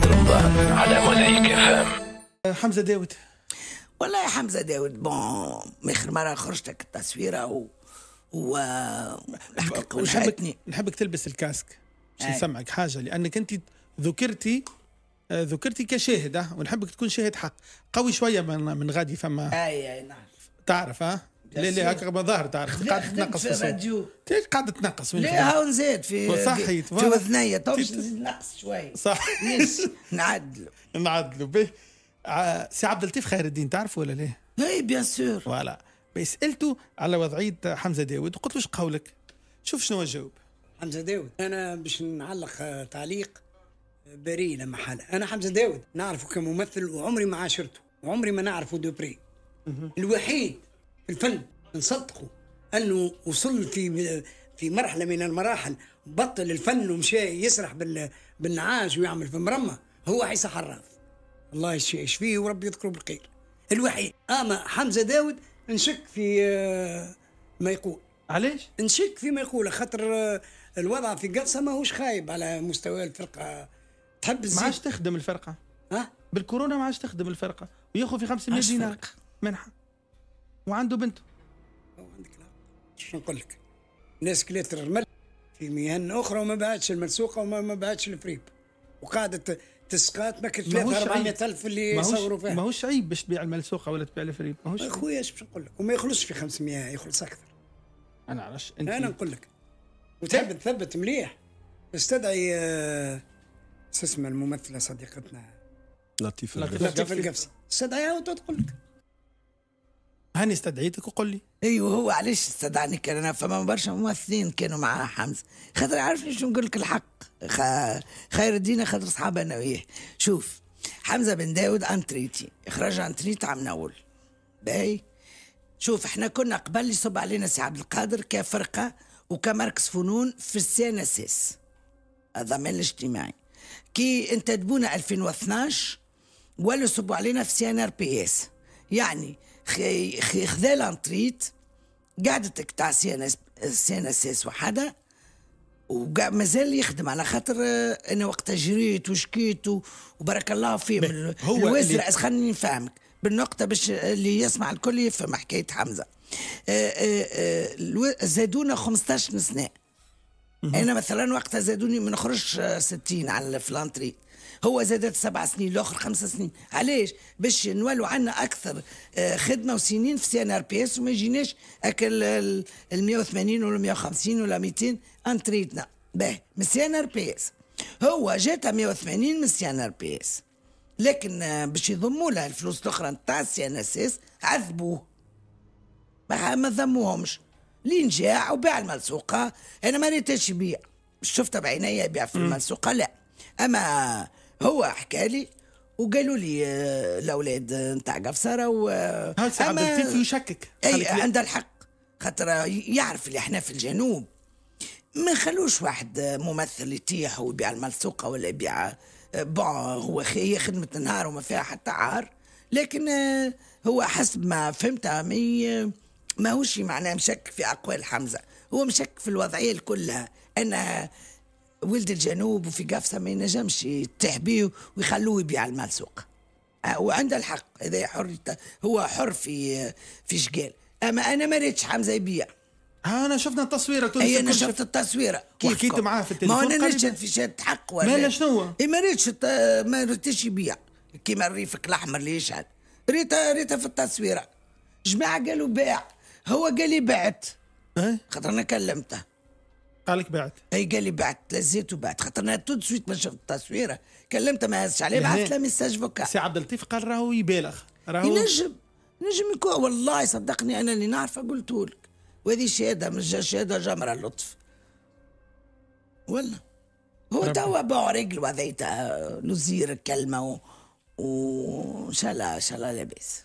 بعد رمضان على مزعج فهم حمزه داود والله يا حمزه داود بون اخر مره خرجتك التصويره و و الحقيقه وجعتني نحبك تلبس الكاسك باش نسمعك حاجه لانك انت ذكرتي آه، ذكرتي كشاهد ونحبك تكون شاهد حق قوي شويه من, من غادي فما اي اي نعرف تعرف ها لا لا هكا ظاهر تعرف قاعد تنقص في الراديو قاعد تنقص لا هاو نزيد في صحيت في وثنية توش نزيد نقص شوية صح نعدلوا نعدلوا به آه، سي عبد اللطيف خير الدين تعرفه ولا لا؟ اي بيان سور فوالا سالته على وضعية حمزة داود قلت له قولك؟ شوف شنو الجواب حمزة داود أنا باش نعلق آه، تعليق آه، بريء لما حال أنا حمزة داود نعرفه كممثل وعمري ما عاشرته وعمري ما نعرفه دوبري الوحيد الفن نصدقه انه وصل في في مرحله من المراحل بطل الفن ومشى يسرح بالنعاش ويعمل في مرمى هو حيصح حراف الله يشفيه وربي يذكره بالخير الوحيد اما آه، حمزه داود نشك في آه، ما يقول علاش؟ نشك في ما يقول خاطر آه، الوضع في قفصه ماهوش خايب على مستوى الفرقه تحب الزين ما عادش تخدم الفرقه ها؟ بالكورونا ما عادش تخدم الفرقه وياخذ في 500 دينار منحه وعنده بنته وعندك لا شو نقول لك ناس كلات الرمل في مهن اخرى وما بعدش الملسوقه وما بعدش الفريب وقاعده تسقات ما 400 400000 اللي يصوروا فيها ماهوش عيب باش تبيع الملسوقه ولا تبيع الفريب ماهوش خويا اش باش نقول لك وما يخلصش في 500 يخلص اكثر انا علاش انت انا نقول لك وتحب تثبت مليح استدعي آه، شو اسمها الممثله صديقتنا لطيفه لطيفه القفصي استدعيها وتقول لك هاني استدعيتك وقل لي ايوه هو علاش استدعني كان انا فما برشا ممثلين كانوا مع حمزه خاطر عارفني شو نقول لك الحق خ... خير الدين خاطر صحاب انا وياه شوف حمزه بن داود انتريتي اخراج انتريت عام نقول باي شوف احنا كنا قبل يصب علينا سي عبد القادر كفرقه وكمركز فنون في السي ان اس اس الضمان الاجتماعي كي انتدبونا 2012 ولا صبوا علينا في سي ان ار بي اس يعني خذا لانتريت قعدتك تاع سي ان اس سي ان اس اس وحده ومازال يخدم على خاطر آه، انا وقتها جريت وشكيت وبارك الله فيه هو الوزر خليني نفهمك بالنقطه باش اللي يسمع الكل يفهم حكايه حمزه آه، آه، زادونا 15 سنه انا مثلا وقتها زادوني ما نخرجش 60 على الفلانتري هو زادت سبع سنين الاخر خمس سنين علاش باش نولوا عنا اكثر آه، خدمه وسنين في سي ان ار بي اس وما يجيناش اكل ال 180 ولا 150 ولا 200 انتريتنا باهي من سي ان ار بي اس هو جات 180 من سي ان ار بي اس لكن آه، باش يضموا له الفلوس الاخرى نتاع السي ان اس اس عذبوه ما ذموهمش لين جاع وباع الملسوقة أنا ما ريتش يبيع شفتها بعينيا يبيع في الملسوقة لا أما هو حكى لي وقالوا لي آه، الاولاد آه، نتاع قفصره و آه، هل عبد اللطيف يشكك اي عنده الحق خاطر يعرف اللي احنا في الجنوب ما خلوش واحد ممثل يطيح ويبيع الملسوقة ولا يبيع بون هو هي خدمه نهار وما فيها حتى عار لكن هو حسب ما فهمتها مي ما هوش معناه مشك في أقوال حمزة هو مشك في الوضعية كلها أن ولد الجنوب وفي قفصة ما ينجمش يتحبيه ويخلوه يبيع المال سوق آه، وعنده الحق هذا حر هو حر في في شقال اما انا ما ريتش حمزه يبيع انا شفنا التصويره اي انا شفت التصويره كيف وحكيت معاه في التليفون ما انا نشهد في شهاده حق ولا مالا شنو اي ما ريتش ما ريتش يبيع كيما الريفك الاحمر اللي يشهد ريتها ريتها في التصويره جماعه قالوا باع هو قال لي بعت ايه خاطر انا كلمته قال لك بعت اي قال لي بعت لزيت وبعت خاطر انا تو سويت ما شفت التصويره كلمته ما هزش عليه بعثت إيه. له ميساج فوكا سي عبد اللطيف قال راهو يبالغ راهو ينجم نجم يكون والله صدقني انا اللي نعرفه قلت لك وهذه شهاده مش شهاده جمره اللطف ولا هو توا باع رجله هذيتا نزير الكلمه وان شاء الله ان شاء الله لاباس